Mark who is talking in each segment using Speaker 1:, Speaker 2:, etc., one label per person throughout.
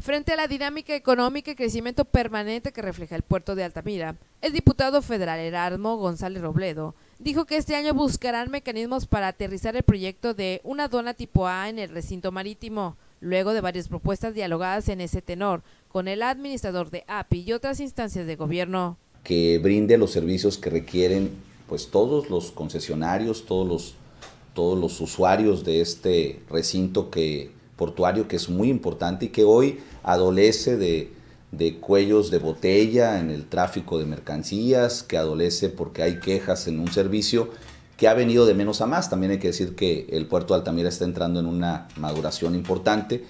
Speaker 1: Frente a la dinámica económica y crecimiento permanente que refleja el puerto de Altamira, el diputado federal Erasmo González Robledo dijo que este año buscarán mecanismos para aterrizar el proyecto de una dona tipo A en el recinto marítimo, luego de varias propuestas dialogadas en ese tenor con el administrador de API y otras instancias de gobierno.
Speaker 2: Que brinde los servicios que requieren pues todos los concesionarios, todos los, todos los usuarios de este recinto que portuario que es muy importante y que hoy adolece de, cuellos de botella en el tráfico de mercancías, que adolece porque hay quejas en un servicio que ha venido de menos a más. También hay que decir que el puerto de Altamira está entrando en una maduración importante.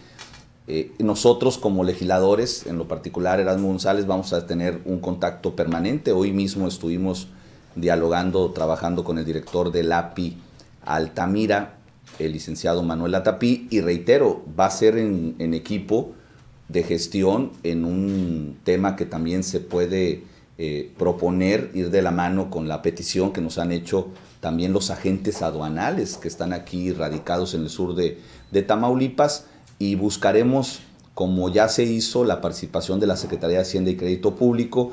Speaker 2: Eh, nosotros como legisladores, en lo particular Erasmo González, vamos a tener un contacto permanente. Hoy mismo estuvimos dialogando, trabajando con el director del API Altamira el licenciado Manuel Atapí, y reitero, va a ser en, equipo de gestión en un tema que también se puede eh, proponer, ir de la mano con la petición que nos han hecho también los agentes aduanales que están aquí radicados en el sur de Tamaulipas y buscaremos, como ya se hizo, la participación de la Secretaría de Hacienda y Crédito Público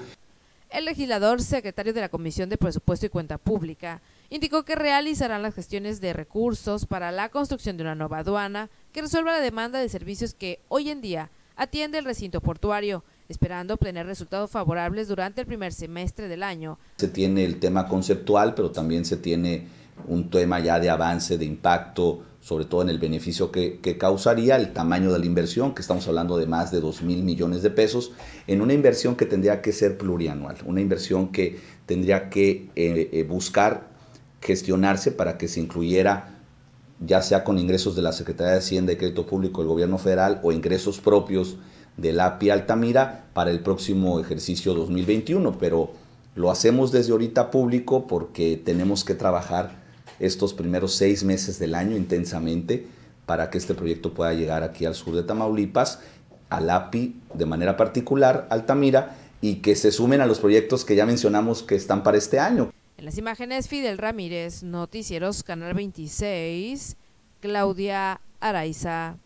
Speaker 1: el legislador secretario de la Comisión de Presupuesto y Cuenta Pública indicó que realizarán las gestiones de recursos para la construcción de una nueva aduana que resuelva la demanda de servicios que hoy en día atiende el recinto portuario, esperando obtener resultados favorables durante el primer semestre del año.
Speaker 2: Se tiene el tema conceptual, pero también se tiene un tema ya de avance, de impacto sobre todo en el beneficio que, causaría, el tamaño de la inversión, que estamos hablando de más de 2 mil millones de pesos, en una inversión que tendría que ser plurianual, una inversión que tendría que eh, eh, buscar gestionarse para que se incluyera ya sea con ingresos de la Secretaría de Hacienda y Crédito Público del Gobierno Federal o ingresos propios la API Altamira para el próximo ejercicio 2021, pero lo hacemos desde ahorita público porque tenemos que trabajar estos primeros seis meses del año intensamente para que este proyecto pueda llegar aquí al sur de Tamaulipas, al API de manera particular, Altamira, y que se sumen a los proyectos que ya mencionamos que están para este año.
Speaker 1: En las imágenes, Fidel Ramírez, Noticieros Canal 26, Claudia Araiza.